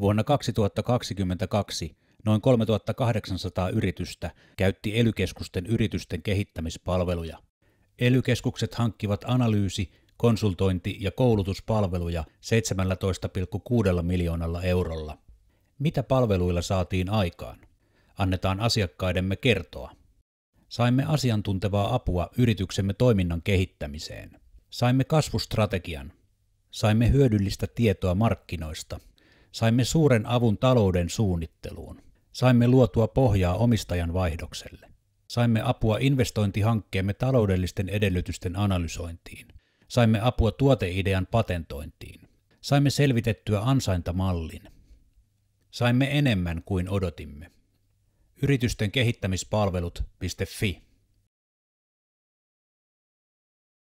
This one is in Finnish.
Vuonna 2022 noin 3800 yritystä käytti elykeskusten yritysten kehittämispalveluja. Elykeskukset hankkivat analyysi, konsultointi- ja koulutuspalveluja 17,6 miljoonalla eurolla. Mitä palveluilla saatiin aikaan? Annetaan asiakkaidemme kertoa. Saimme asiantuntevaa apua yrityksemme toiminnan kehittämiseen. Saimme kasvustrategian. Saimme hyödyllistä tietoa markkinoista – saimme suuren avun talouden suunnitteluun. Saimme luotua pohjaa omistajan vaihdokselle. Saimme apua investointihankkeemme taloudellisten edellytysten analysointiin. Saimme apua tuoteidean patentointiin. Saimme selvitettyä ansaintamallin. Saimme enemmän kuin odotimme. Yritysten kehittämispalvelut.fi